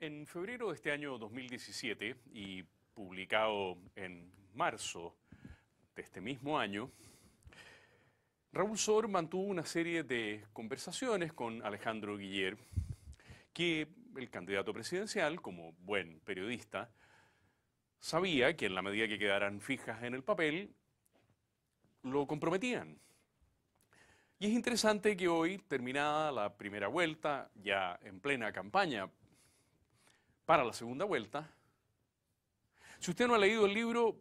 En febrero de este año 2017 y publicado en marzo de este mismo año, Raúl Sor mantuvo una serie de conversaciones con Alejandro Guiller, que el candidato presidencial, como buen periodista, sabía que en la medida que quedaran fijas en el papel, lo comprometían y es interesante que hoy, terminada la primera vuelta, ya en plena campaña para la segunda vuelta, si usted no ha leído el libro,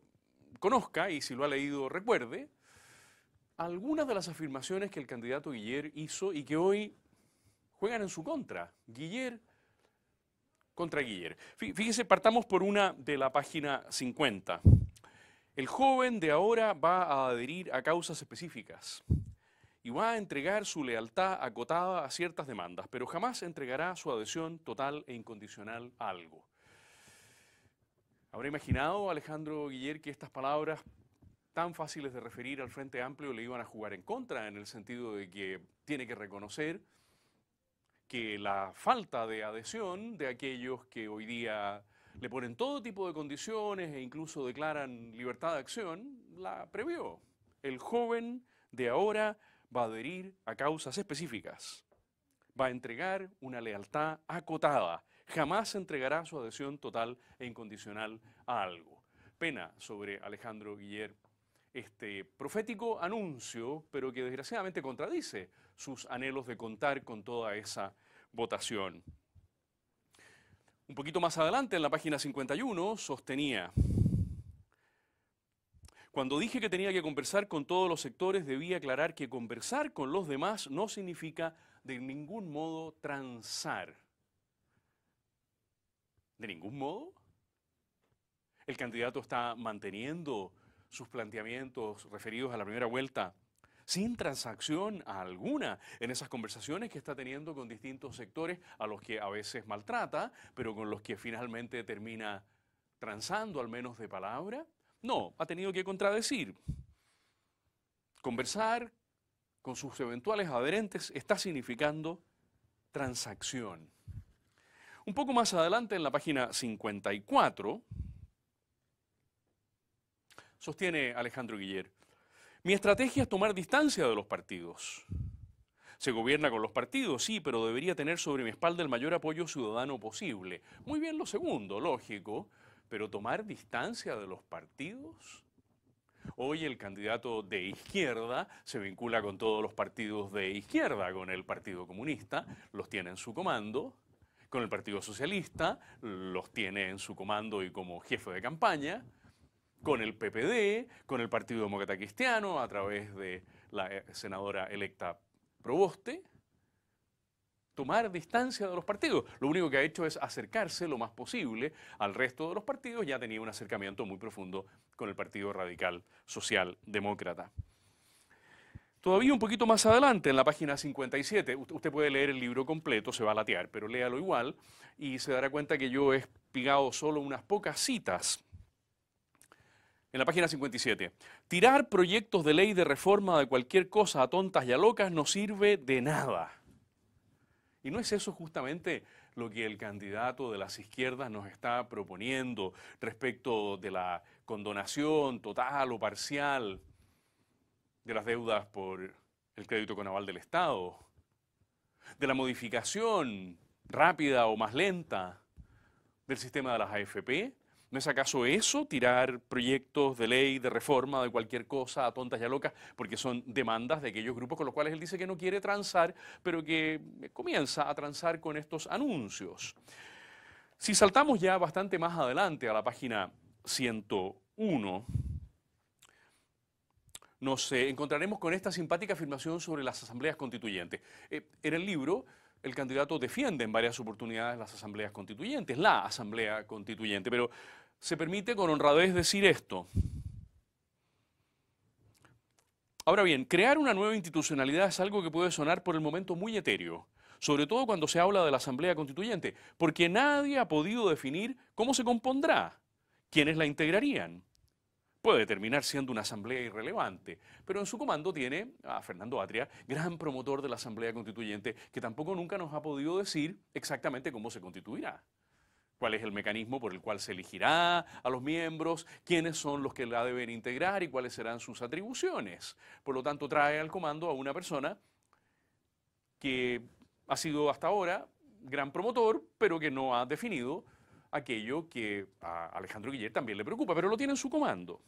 conozca y si lo ha leído, recuerde algunas de las afirmaciones que el candidato Guiller hizo y que hoy juegan en su contra. Guiller contra Guiller. Fíjese, partamos por una de la página 50. El joven de ahora va a adherir a causas específicas y va a entregar su lealtad acotada a ciertas demandas, pero jamás entregará su adhesión total e incondicional a algo. ¿Habrá imaginado Alejandro Guiller que estas palabras tan fáciles de referir al Frente Amplio le iban a jugar en contra, en el sentido de que tiene que reconocer que la falta de adhesión de aquellos que hoy día le ponen todo tipo de condiciones e incluso declaran libertad de acción, la previó. El joven de ahora va a adherir a causas específicas, va a entregar una lealtad acotada, jamás entregará su adhesión total e incondicional a algo. Pena sobre Alejandro Guillermo, este profético anuncio, pero que desgraciadamente contradice sus anhelos de contar con toda esa votación. Un poquito más adelante, en la página 51, sostenía, cuando dije que tenía que conversar con todos los sectores, debí aclarar que conversar con los demás no significa de ningún modo transar. ¿De ningún modo? El candidato está manteniendo sus planteamientos referidos a la primera vuelta sin transacción alguna en esas conversaciones que está teniendo con distintos sectores a los que a veces maltrata, pero con los que finalmente termina transando al menos de palabra. No, ha tenido que contradecir, conversar con sus eventuales adherentes está significando transacción. Un poco más adelante, en la página 54, sostiene Alejandro Guiller, mi estrategia es tomar distancia de los partidos. Se gobierna con los partidos, sí, pero debería tener sobre mi espalda el mayor apoyo ciudadano posible. Muy bien lo segundo, lógico, pero tomar distancia de los partidos. Hoy el candidato de izquierda se vincula con todos los partidos de izquierda, con el Partido Comunista, los tiene en su comando, con el Partido Socialista, los tiene en su comando y como jefe de campaña, con el PPD, con el Partido Demócrata Cristiano, a través de la eh, senadora electa Proboste tomar distancia de los partidos. Lo único que ha hecho es acercarse lo más posible al resto de los partidos. Ya tenía un acercamiento muy profundo con el Partido Radical Social Demócrata. Todavía un poquito más adelante, en la página 57, usted puede leer el libro completo, se va a latear, pero léalo igual y se dará cuenta que yo he espigado solo unas pocas citas. En la página 57, tirar proyectos de ley de reforma de cualquier cosa a tontas y a locas no sirve de nada. Y no es eso justamente lo que el candidato de las izquierdas nos está proponiendo respecto de la condonación total o parcial de las deudas por el crédito con aval del Estado, de la modificación rápida o más lenta del sistema de las AFP, ¿No es acaso eso, tirar proyectos de ley, de reforma, de cualquier cosa a tontas y a locas, porque son demandas de aquellos grupos con los cuales él dice que no quiere transar, pero que eh, comienza a transar con estos anuncios? Si saltamos ya bastante más adelante a la página 101, nos eh, encontraremos con esta simpática afirmación sobre las asambleas constituyentes. Eh, en el libro el candidato defiende en varias oportunidades las asambleas constituyentes, la asamblea constituyente, pero se permite con honradez decir esto. Ahora bien, crear una nueva institucionalidad es algo que puede sonar por el momento muy etéreo, sobre todo cuando se habla de la Asamblea Constituyente, porque nadie ha podido definir cómo se compondrá, quiénes la integrarían, puede terminar siendo una asamblea irrelevante, pero en su comando tiene a Fernando Atria, gran promotor de la asamblea constituyente, que tampoco nunca nos ha podido decir exactamente cómo se constituirá cuál es el mecanismo por el cual se elegirá a los miembros, quiénes son los que la deben integrar y cuáles serán sus atribuciones. Por lo tanto, trae al comando a una persona que ha sido hasta ahora gran promotor, pero que no ha definido aquello que a Alejandro Guillet también le preocupa, pero lo tiene en su comando.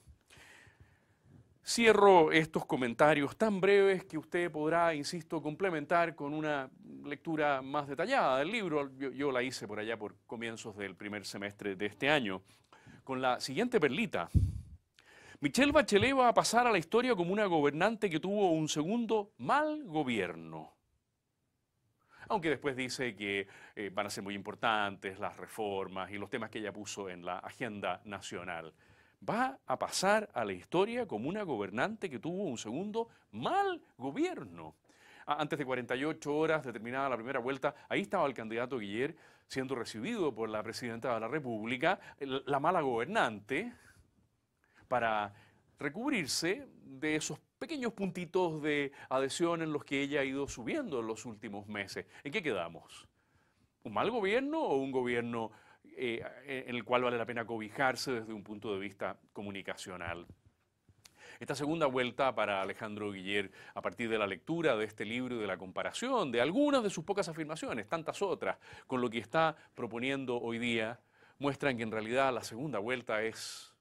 Cierro estos comentarios tan breves que usted podrá, insisto, complementar con una lectura más detallada del libro. Yo, la hice por allá por comienzos del primer semestre de este año, con la siguiente perlita. Michelle Bachelet va a pasar a la historia como una gobernante que tuvo un segundo mal gobierno. Aunque después dice que eh, van a ser muy importantes las reformas y los temas que ella puso en la agenda nacional va a pasar a la historia como una gobernante que tuvo un segundo mal gobierno. Antes de 48 horas de la primera vuelta, ahí estaba el candidato Guillermo siendo recibido por la presidenta de la República, la mala gobernante, para recubrirse de esos pequeños puntitos de adhesión en los que ella ha ido subiendo en los últimos meses. ¿En qué quedamos? ¿Un mal gobierno o un gobierno eh, eh, en el cual vale la pena cobijarse desde un punto de vista comunicacional. Esta segunda vuelta para Alejandro Guiller, a partir de la lectura de este libro y de la comparación de algunas de sus pocas afirmaciones, tantas otras, con lo que está proponiendo hoy día, muestran que en realidad la segunda vuelta es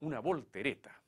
una voltereta.